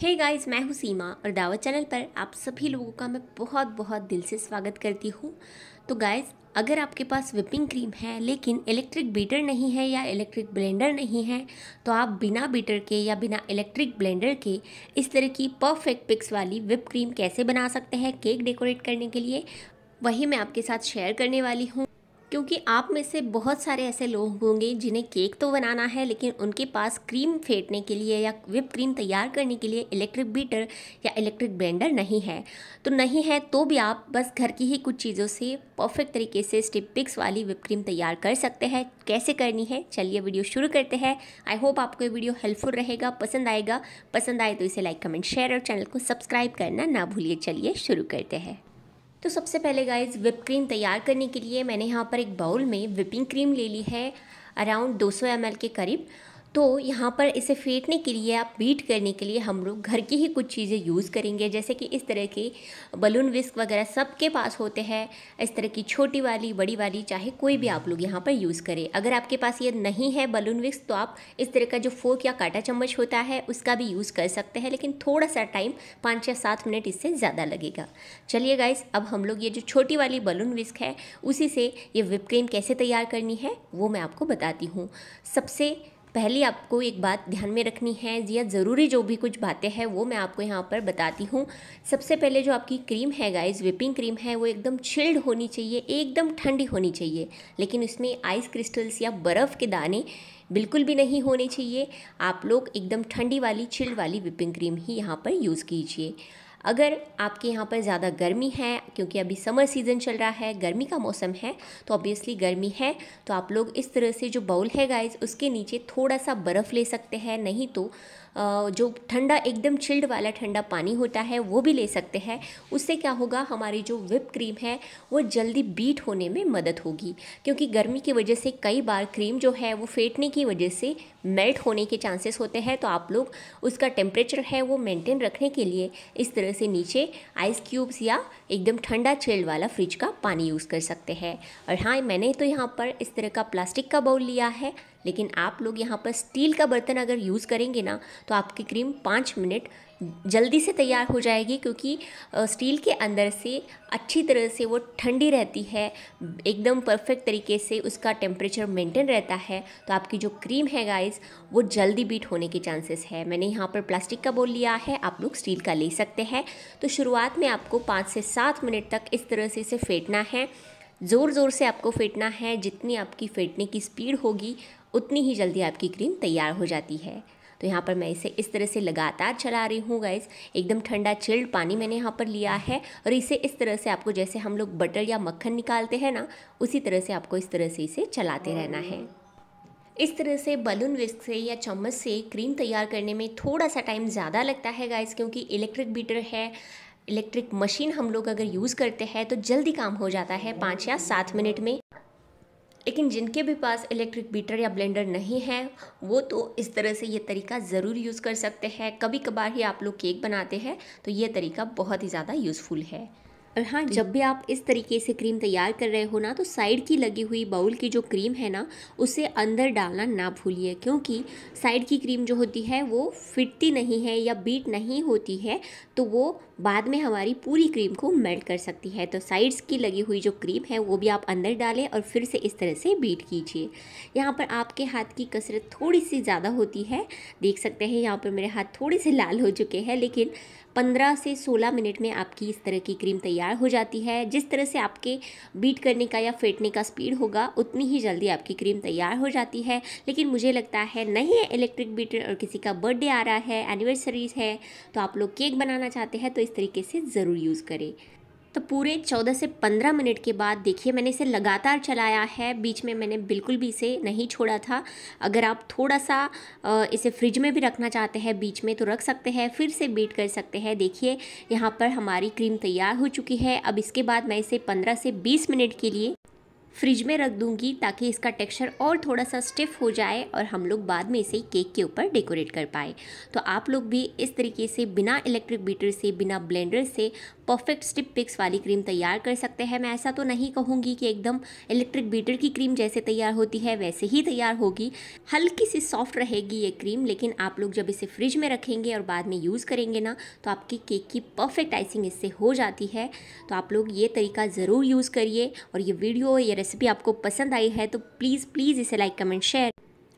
हे hey guys मैं हूँ सीमा और दावत चैनल पर आप सभी लोगों का मैं बहुत बहुत दिल से स्वागत करती हूँ तो गाइस अगर आपके पास विपिंग क्रीम है लेकिन इलेक्ट्रिक बीटर नहीं है या इलेक्ट्रिक ब्लेंडर नहीं है तो आप बिना बीटर के या बिना इलेक्ट्रिक ब्लेंडर के इस तरह की परफेक्ट पिक्स वाली विप क्रीम कैसे बना सकते हैं केक डेकोरेट करने के लिए वही मैं आपके साथ शेयर करने वाली हूँ क्योंकि आप में से बहुत सारे ऐसे लोग होंगे जिन्हें केक तो बनाना है लेकिन उनके पास क्रीम फेंटने के लिए या विप क्रीम तैयार करने के लिए इलेक्ट्रिक बीटर या इलेक्ट्रिक ब्लेंडर नहीं है तो नहीं है तो भी आप बस घर की ही कुछ चीज़ों से परफेक्ट तरीके से स्टिप पिक्स वाली विप क्रीम तैयार कर सकते हैं कैसे करनी है चलिए वीडियो शुरू करते हैं आई होप आपको ये वीडियो हेल्पफुल रहेगा पसंद आएगा पसंद आए तो इसे लाइक कमेंट शेयर और चैनल को सब्सक्राइब करना ना भूलिए चलिए शुरू करते हैं तो सबसे पहले गाइज विप क्रीम तैयार करने के लिए मैंने यहाँ पर एक बाउल में विपिंग क्रीम ले ली है अराउंड 200 ml के करीब तो यहाँ पर इसे फेंटने के लिए आप बीट करने के लिए हम लोग घर की ही कुछ चीज़ें यूज़ करेंगे जैसे कि इस तरह के बलून विस्क वगैरह सबके पास होते हैं इस तरह की छोटी वाली बड़ी वाली चाहे कोई भी आप लोग यहाँ पर यूज़ करें अगर आपके पास ये नहीं है बलून विस्क तो आप इस तरह का जो फोक या काटा चम्मच होता है उसका भी यूज़ कर सकते हैं लेकिन थोड़ा सा टाइम पाँच या सात मिनट इससे ज़्यादा लगेगा चलिए गाइस अब हम लोग ये जो छोटी वाली बलून विस्क है उसी से ये विप क्रीम कैसे तैयार करनी है वो मैं आपको बताती हूँ सबसे पहले आपको एक बात ध्यान में रखनी है या ज़रूरी जो भी कुछ बातें हैं वो मैं आपको यहाँ पर बताती हूँ सबसे पहले जो आपकी क्रीम है गाइस विपिंग क्रीम है वो एकदम छिल्ड होनी चाहिए एकदम ठंडी होनी चाहिए लेकिन उसमें आइस क्रिस्टल्स या बर्फ़ के दाने बिल्कुल भी नहीं होने चाहिए आप लोग एकदम ठंडी वाली छिल्ड वाली विपिंग क्रीम ही यहाँ पर यूज़ कीजिए अगर आपके यहाँ पर ज़्यादा गर्मी है क्योंकि अभी समर सीज़न चल रहा है गर्मी का मौसम है तो ऑब्वियसली गर्मी है तो आप लोग इस तरह से जो बाउल है गाइज उसके नीचे थोड़ा सा बर्फ़ ले सकते हैं नहीं तो जो ठंडा एकदम चिल्ड वाला ठंडा पानी होता है वो भी ले सकते हैं उससे क्या होगा हमारी जो विप क्रीम है वो जल्दी बीट होने में मदद होगी क्योंकि गर्मी की वजह से कई बार क्रीम जो है वो फेटने की वजह से मेल्ट होने के चांसेस होते हैं तो आप लोग उसका टेम्परेचर है वो मेंटेन रखने के लिए इस तरह से नीचे आइस क्यूब्स या एकदम ठंडा छेल वाला फ्रिज का पानी यूज़ कर सकते हैं और हाँ मैंने तो यहाँ पर इस तरह का प्लास्टिक का बाउल लिया है लेकिन आप लोग यहाँ पर स्टील का बर्तन अगर यूज़ करेंगे ना तो आपकी क्रीम पाँच मिनट जल्दी से तैयार हो जाएगी क्योंकि स्टील के अंदर से अच्छी तरह से वो ठंडी रहती है एकदम परफेक्ट तरीके से उसका टेम्परेचर मेंटेन रहता है तो आपकी जो क्रीम है गाइस वो जल्दी बीट होने के चांसेस है मैंने यहाँ पर प्लास्टिक का बोल लिया है आप लोग स्टील का ले सकते हैं तो शुरुआत में आपको पाँच से सात मिनट तक इस तरह से इसे फेंटना है ज़ोर ज़ोर से आपको फेंटना है जितनी आपकी फेंटने की स्पीड होगी उतनी ही जल्दी आपकी क्रीम तैयार हो जाती है तो यहाँ पर मैं इसे इस तरह से लगातार चला रही हूँ गाइज़ एकदम ठंडा चिल्ड पानी मैंने यहाँ पर लिया है और इसे इस तरह से आपको जैसे हम लोग बटर या मक्खन निकालते हैं ना उसी तरह से आपको इस तरह से इसे चलाते रहना है इस तरह से बलून विस्क से या चम्मच से क्रीम तैयार करने में थोड़ा सा टाइम ज़्यादा लगता है गाइज़ क्योंकि इलेक्ट्रिक बीटर है इलेक्ट्रिक मशीन हम लोग अगर यूज़ करते हैं तो जल्दी काम हो जाता है पाँच या सात मिनट में लेकिन जिनके भी पास इलेक्ट्रिक बीटर या ब्लेंडर नहीं है वो तो इस तरह से ये तरीका ज़रूर यूज़ कर सकते हैं कभी कभार ही आप लोग केक बनाते हैं तो ये तरीका बहुत ही ज़्यादा यूज़फुल है और हाँ जब भी आप इस तरीके से क्रीम तैयार कर रहे हो ना तो साइड की लगी हुई बाउल की जो क्रीम है ना उसे अंदर डालना ना भूलिए क्योंकि साइड की क्रीम जो होती है वो फिटती नहीं है या बीट नहीं होती है तो वो बाद में हमारी पूरी क्रीम को मेल्ट कर सकती है तो साइड्स की लगी हुई जो क्रीम है वो भी आप अंदर डालें और फिर से इस तरह से बीट कीजिए यहाँ पर आपके हाथ की कसरत थोड़ी सी ज़्यादा होती है देख सकते हैं यहाँ पर मेरे हाथ थोड़े से लाल हो चुके हैं लेकिन पंद्रह से सोलह मिनट में आपकी इस तरह की क्रीम तैयार हो जाती है जिस तरह से आपके बीट करने का या फेंटने का स्पीड होगा उतनी ही जल्दी आपकी क्रीम तैयार हो जाती है लेकिन मुझे लगता है नहीं है इलेक्ट्रिक बीटर और किसी का बर्थडे आ रहा है एनिवर्सरीज है तो आप लोग केक बनाना चाहते हैं तो इस तरीके से ज़रूर यूज़ करें तो पूरे 14 से 15 मिनट के बाद देखिए मैंने इसे लगातार चलाया है बीच में मैंने बिल्कुल भी इसे नहीं छोड़ा था अगर आप थोड़ा सा इसे फ्रिज में भी रखना चाहते हैं बीच में तो रख सकते हैं फिर से बीट कर सकते हैं देखिए यहाँ पर हमारी क्रीम तैयार हो चुकी है अब इसके बाद मैं इसे पंद्रह से बीस मिनट के लिए फ्रिज में रख दूंगी ताकि इसका टेक्सचर और थोड़ा सा स्टिफ हो जाए और हम लोग बाद में इसे केक के ऊपर डेकोरेट कर पाए तो आप लोग भी इस तरीके से बिना इलेक्ट्रिक बीटर से बिना ब्लेंडर से परफेक्ट स्टिप पिक्स वाली क्रीम तैयार कर सकते हैं मैं ऐसा तो नहीं कहूँगी कि एकदम इलेक्ट्रिक बीटर की क्रीम जैसे तैयार होती है वैसे ही तैयार होगी हल्की सी सॉफ्ट रहेगी ये क्रीम लेकिन आप लोग जब इसे फ्रिज में रखेंगे और बाद में यूज़ करेंगे ना तो आपकी केक की परफेक्ट आइसिंग इससे हो जाती है तो आप लोग ये तरीका ज़रूर यूज़ करिए और ये वीडियो ये रेसिपी आपको पसंद आई है तो प्लीज़ प्लीज़ इसे लाइक कमेंट शेयर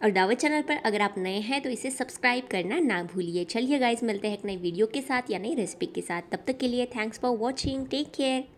और दावत चैनल पर अगर आप नए हैं तो इसे सब्सक्राइब करना ना भूलिए चलिए गाइज मिलते हैं एक नई वीडियो के साथ या नई रेसिपी के साथ तब तक के लिए thanks for watching take care